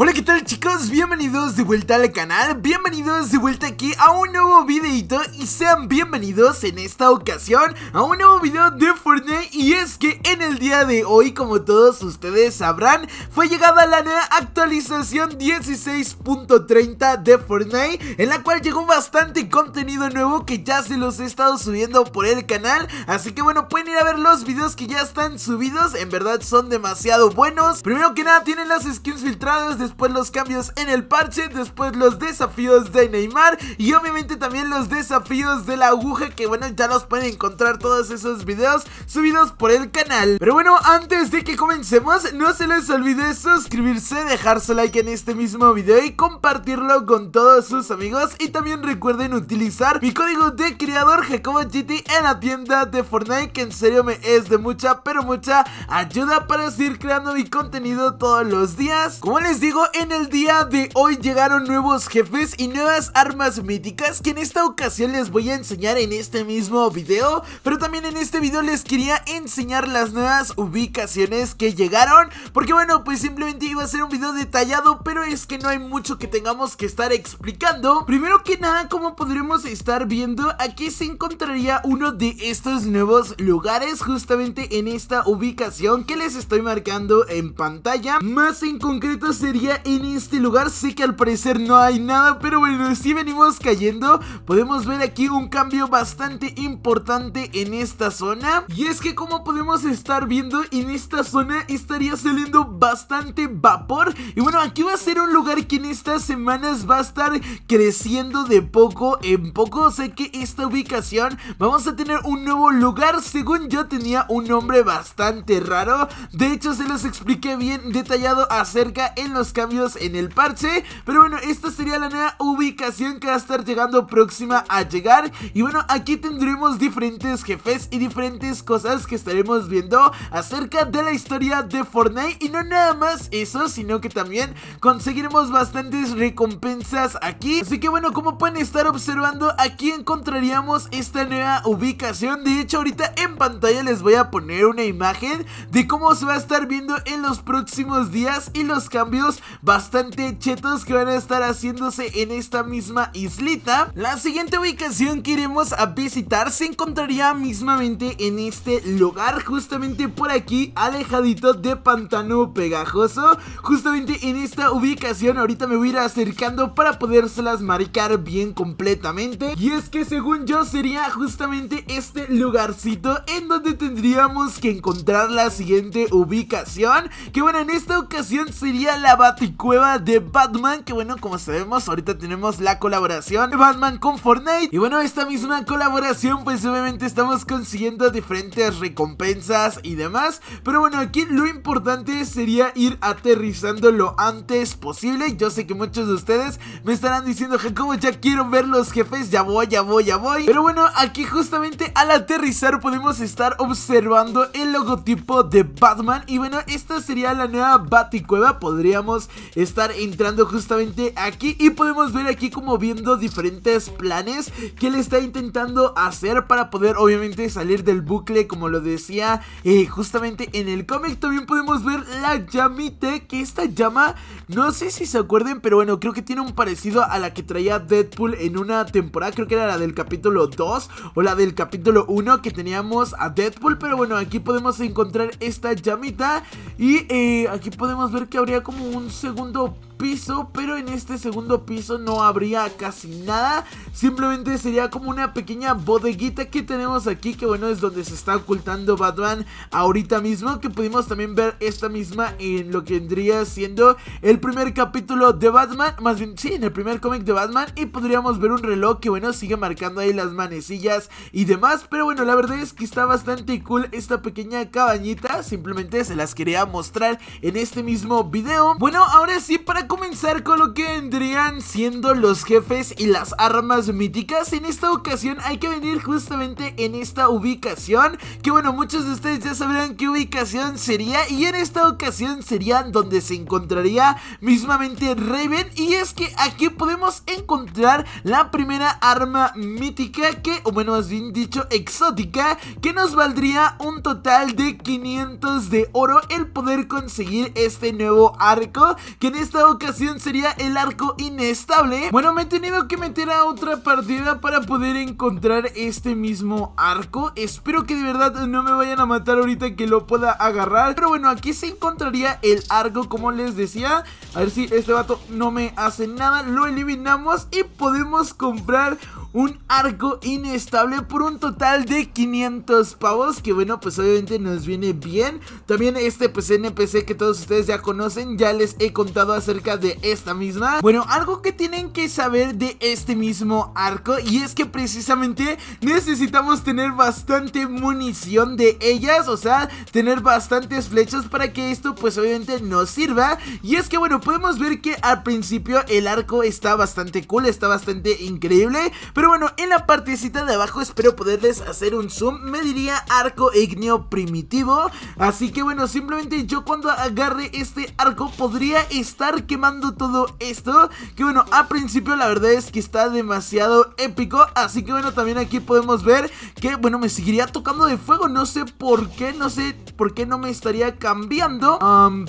Hola qué tal chicos, bienvenidos de vuelta al canal, bienvenidos de vuelta aquí a un nuevo videito y sean bienvenidos en esta ocasión a un nuevo video de Fortnite y es que en el día de hoy como todos ustedes sabrán fue llegada la nueva actualización 16.30 de Fortnite en la cual llegó bastante contenido nuevo que ya se los he estado subiendo por el canal así que bueno pueden ir a ver los videos que ya están subidos en verdad son demasiado buenos primero que nada tienen las skins filtradas de después los cambios en el parche, después los desafíos de Neymar y obviamente también los desafíos de la aguja que bueno ya los pueden encontrar todos esos videos subidos por el canal. Pero bueno, antes de que comencemos no se les olvide suscribirse, dejar su like en este mismo video y compartirlo con todos sus amigos y también recuerden utilizar mi código de creador JacoboGT en la tienda de Fortnite que en serio me es de mucha pero mucha ayuda para seguir creando mi contenido todos los días. Como les digo en el día de hoy llegaron nuevos jefes y nuevas armas míticas que en esta ocasión les voy a enseñar en este mismo video Pero también en este video les quería enseñar las nuevas ubicaciones que llegaron Porque bueno, pues simplemente iba a ser un video detallado, pero es que no hay mucho que tengamos que estar explicando Primero que nada, como podremos estar viendo, aquí se encontraría uno de estos nuevos lugares justamente en esta ubicación que les estoy marcando en pantalla Más en concreto sería en este lugar sé que al parecer no hay nada, pero bueno, si venimos cayendo, podemos ver aquí un cambio bastante importante en esta zona. Y es que como podemos estar viendo, en esta zona estaría saliendo bastante vapor. Y bueno, aquí va a ser un lugar que en estas semanas va a estar creciendo de poco en poco. O sea que esta ubicación vamos a tener un nuevo lugar. Según yo tenía un nombre bastante raro. De hecho, se los expliqué bien detallado acerca en los cambios en el parche. Pero bueno, esta sería la nueva ubicación que va a estar llegando próxima a llegar. Y bueno, aquí tendremos diferentes jefes y diferentes cosas que estaremos viendo acerca de la historia de Fortnite. Y no nada más eso, sino que también conseguiremos bastantes recompensas aquí. Así que bueno, como pueden estar observando, aquí encontraríamos esta nueva ubicación. De hecho, ahorita en pantalla les voy a poner una imagen de cómo se va a estar viendo en los próximos días y los cambios bastante chetos que van a estar haciéndose en esta misma islita. La siguiente ubicación que iremos a visitar se encontraría mismamente en este lugar, justamente por aquí, alejadito de Pantano Pegajoso. Justamente en esta ubicación ahorita me voy a ir acercando para podérselas marcar bien completamente. Y es que según yo sería justamente este lugarcito en donde tendríamos que encontrar la siguiente ubicación. Que bueno, en esta ocasión sería la Baticueva de Batman. Que bueno, como sabemos, ahorita tenemos la colaboración de Batman con Fortnite. Y bueno, esta misma colaboración, pues obviamente estamos consiguiendo diferentes recompensas y demás. Pero bueno, aquí lo importante sería ir aterrizando lo antes posible. Yo sé que muchos de ustedes me estarán diciendo, como ya quiero ver los jefes, ya voy, ya voy, ya voy. Pero bueno, aquí justamente al aterrizar podemos estar observando el logotipo de Batman. Y bueno, esta sería la nueva Baticueva, podríamos estar entrando justamente aquí y podemos ver aquí como viendo diferentes planes que él está intentando hacer para poder obviamente salir del bucle como lo decía eh, justamente en el cómic también podemos ver la llamite que esta llama no sé si se acuerden pero bueno creo que tiene un parecido a la que traía Deadpool en una temporada creo que era la del capítulo 2 o la del capítulo 1 que teníamos a Deadpool pero bueno aquí podemos encontrar esta llamita y eh, aquí podemos ver que habría como un segundo piso, pero en este segundo piso no habría casi nada. Simplemente sería como una pequeña bodeguita que tenemos aquí, que bueno, es donde se está ocultando Batman ahorita mismo, que pudimos también ver esta misma en lo que vendría siendo el primer capítulo de Batman, más bien, sí, en el primer cómic de Batman, y podríamos ver un reloj que bueno, sigue marcando ahí las manecillas y demás, pero bueno, la verdad es que está bastante cool esta pequeña cabañita, simplemente se las quería mostrar en este mismo video. Bueno, ahora sí, para comenzar con lo que vendrían siendo los jefes y las armas míticas En esta ocasión hay que venir justamente en esta ubicación Que bueno, muchos de ustedes ya sabrán qué ubicación sería Y en esta ocasión sería donde se encontraría mismamente Raven Y es que aquí podemos encontrar la primera arma mítica que, o bueno, más bien dicho, exótica Que nos valdría un total de 500 de oro el poder conseguir este nuevo arco Que en esta ocasión ocasión sería el arco inestable Bueno, me he tenido que meter a otra partida para poder encontrar este mismo arco Espero que de verdad no me vayan a matar ahorita que lo pueda agarrar Pero bueno, aquí se encontraría el arco como les decía A ver si este vato no me hace nada Lo eliminamos y podemos comprar un arco inestable por un total de 500 pavos que bueno pues obviamente nos viene bien también este pues NPC que todos ustedes ya conocen ya les he contado acerca de esta misma. Bueno, algo que tienen que saber de este mismo arco y es que precisamente necesitamos tener bastante munición de ellas, o sea, tener bastantes flechas para que esto pues obviamente nos sirva. Y es que bueno, podemos ver que al principio el arco está bastante cool, está bastante increíble, pero bueno, en la partecita de abajo espero poderles hacer un zoom, me diría arco ignio primitivo, así que bueno, simplemente yo cuando agarre este arco podría estar que mando todo esto. Que bueno, a principio la verdad es que está demasiado épico. Así que bueno, también aquí podemos ver que bueno, me seguiría tocando de fuego. No sé por qué, no sé por qué no me estaría cambiando.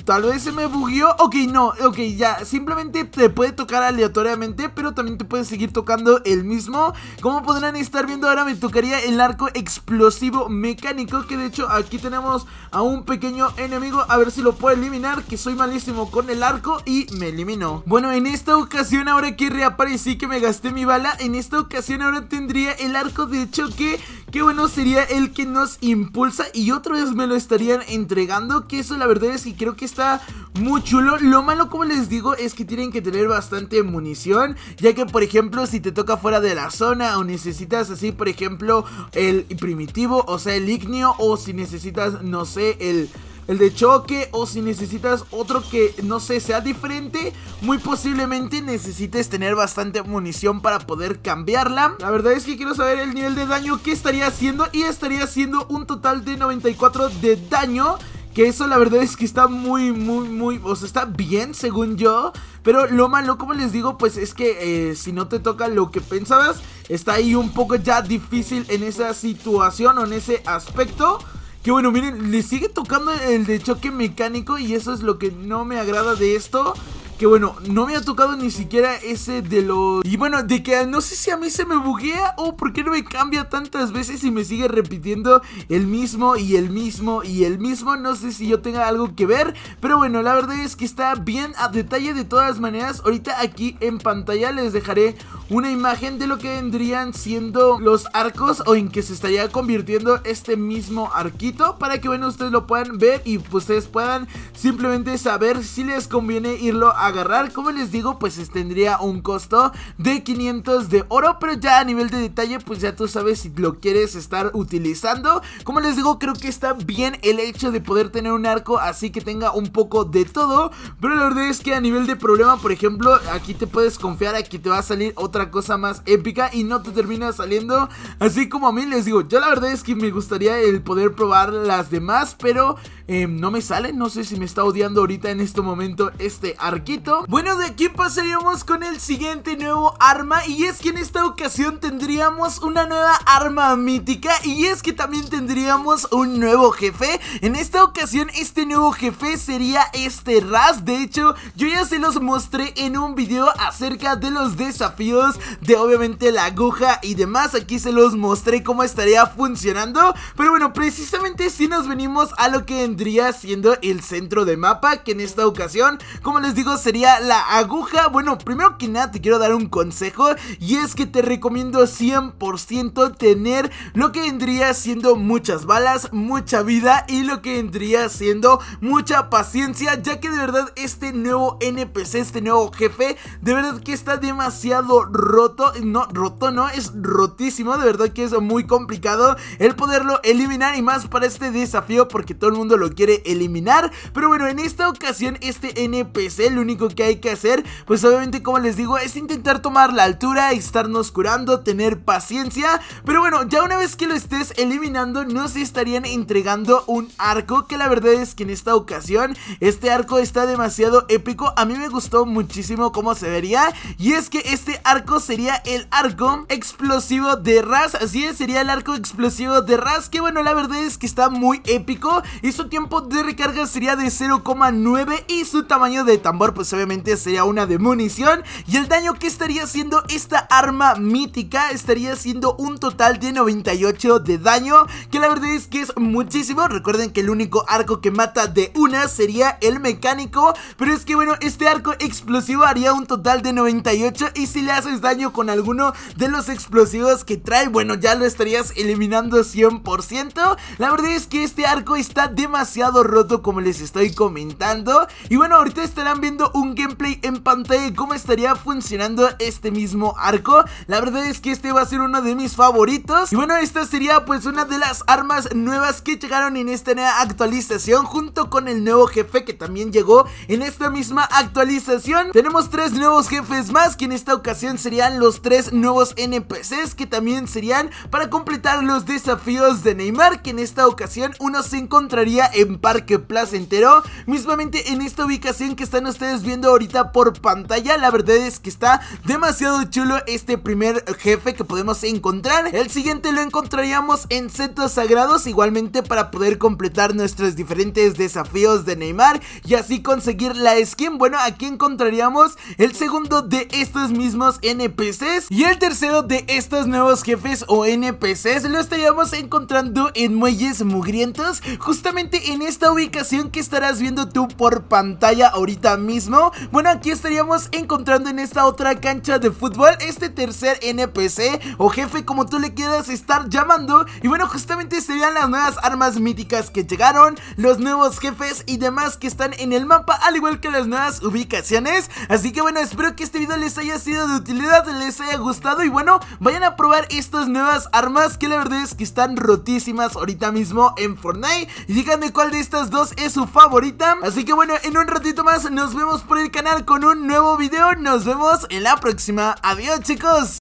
tal vez se me bugueó. Ok, no, ok, ya. Simplemente te puede tocar aleatoriamente, pero también te puede seguir tocando el mismo. Como podrán estar viendo ahora, me tocaría el arco explosivo mecánico. Que de hecho aquí tenemos a un pequeño enemigo. A ver si lo puedo eliminar, que soy malísimo con el arco y me eliminó Bueno, en esta ocasión ahora que reaparecí que me gasté mi bala En esta ocasión ahora tendría el arco de choque Que bueno, sería el que nos impulsa Y otra vez me lo estarían entregando Que eso la verdad es que creo que está muy chulo Lo malo, como les digo, es que tienen que tener bastante munición Ya que, por ejemplo, si te toca fuera de la zona O necesitas así, por ejemplo, el primitivo O sea, el ignio O si necesitas, no sé, el el de choque o si necesitas otro que no sé sea diferente muy posiblemente necesites tener bastante munición para poder cambiarla la verdad es que quiero saber el nivel de daño que estaría haciendo y estaría haciendo un total de 94 de daño que eso la verdad es que está muy, muy, muy... O sea, está bien según yo. Pero lo malo, como les digo, pues es que eh, si no te toca lo que pensabas, está ahí un poco ya difícil en esa situación o en ese aspecto. Que bueno, miren, le sigue tocando el de choque mecánico y eso es lo que no me agrada de esto. Que bueno, no me ha tocado ni siquiera ese de los... Y bueno, de que no sé si a mí se me buguea o por qué no me cambia tantas veces y me sigue repitiendo el mismo y el mismo y el mismo. No sé si yo tenga algo que ver, pero bueno, la verdad es que está bien a detalle de todas maneras. Ahorita aquí en pantalla les dejaré una imagen de lo que vendrían siendo los arcos o en que se estaría convirtiendo este mismo arquito para que bueno ustedes lo puedan ver y ustedes puedan simplemente saber si les conviene irlo a agarrar, como les digo, pues tendría un costo de 500 de oro, pero ya a nivel de detalle, pues ya tú sabes si lo quieres estar utilizando. Como les digo, creo que está bien el hecho de poder tener un arco así que tenga un poco de todo, pero la verdad es que a nivel de problema, por ejemplo, aquí te puedes confiar aquí te va a salir otra cosa más épica y no te termina saliendo así como a mí les digo, yo la verdad es que me gustaría el poder probar las demás, pero Em, no me sale, no sé si me está odiando ahorita en este momento este arquito Bueno, de aquí pasaríamos con el siguiente nuevo arma Y es que en esta ocasión tendríamos una nueva arma mítica Y es que también tendríamos un nuevo jefe En esta ocasión este nuevo jefe sería este Raz De hecho, yo ya se los mostré en un video acerca de los desafíos De obviamente la aguja y demás Aquí se los mostré cómo estaría funcionando Pero bueno, precisamente si nos venimos a lo que en vendría siendo el centro de mapa, que en esta ocasión, como les digo, sería la aguja. Bueno, primero que nada te quiero dar un consejo y es que te recomiendo 100% tener lo que vendría siendo muchas balas, mucha vida y lo que vendría siendo mucha paciencia, ya que de verdad este nuevo NPC, este nuevo jefe, de verdad que está demasiado roto, no, roto no, es rotísimo, de verdad que es muy complicado el poderlo eliminar y más para este desafío porque todo el mundo lo quiere eliminar. Pero bueno, en esta ocasión este NPC lo único que hay que hacer, pues obviamente como les digo, es intentar tomar la altura, estarnos curando, tener paciencia. Pero bueno, ya una vez que lo estés eliminando, nos estarían entregando un arco que la verdad es que en esta ocasión este arco está demasiado épico. A mí me gustó muchísimo cómo se vería y es que este arco sería el arco explosivo de Raz. Así es, sería el arco explosivo de Raz que bueno, la verdad es que está muy épico. Eso un tiempo de recarga sería de 0,9 y su tamaño de tambor pues obviamente sería una de munición y el daño que estaría haciendo esta arma mítica estaría haciendo un total de 98 de daño que la verdad es que es muchísimo, recuerden que el único arco que mata de una sería el mecánico, pero es que bueno, este arco explosivo haría un total de 98 y si le haces daño con alguno de los explosivos que trae, bueno ya lo estarías eliminando 100%, la verdad es que este arco está demasiado demasiado roto como les estoy comentando Y bueno, ahorita estarán viendo un gameplay en pantalla de cómo estaría funcionando este mismo arco La verdad es que este va a ser uno de mis favoritos Y bueno, esta sería pues una de las armas nuevas que llegaron en esta nueva actualización Junto con el nuevo jefe que también llegó en esta misma actualización Tenemos tres nuevos jefes más que en esta ocasión serían los tres nuevos NPCs Que también serían para completar los desafíos de Neymar Que en esta ocasión uno se encontraría en Parque Placentero, mismamente en esta ubicación que están ustedes viendo ahorita por pantalla, la verdad es que está demasiado chulo este primer jefe que podemos encontrar, el siguiente lo encontraríamos en Setos Sagrados, igualmente para poder completar nuestros diferentes desafíos de Neymar y así conseguir la skin, bueno aquí encontraríamos el segundo de estos mismos NPCs y el tercero de estos nuevos jefes o NPCs lo estaríamos encontrando en Muelles Mugrientos, justamente en esta ubicación que estarás viendo tú por pantalla ahorita mismo Bueno, aquí estaríamos encontrando en esta otra cancha de fútbol este tercer NPC o jefe como tú le quieras estar llamando Y bueno, justamente serían las nuevas armas míticas que llegaron, los nuevos jefes y demás que están en el mapa Al igual que las nuevas ubicaciones Así que bueno, espero que este video les haya sido de utilidad, les haya gustado Y bueno, vayan a probar estas nuevas armas que la verdad es que están rotísimas ahorita mismo en Fortnite Y díganme cuál de estas dos es su favorita Así que bueno, en un ratito más nos vemos por el canal con un nuevo video Nos vemos en la próxima, adiós chicos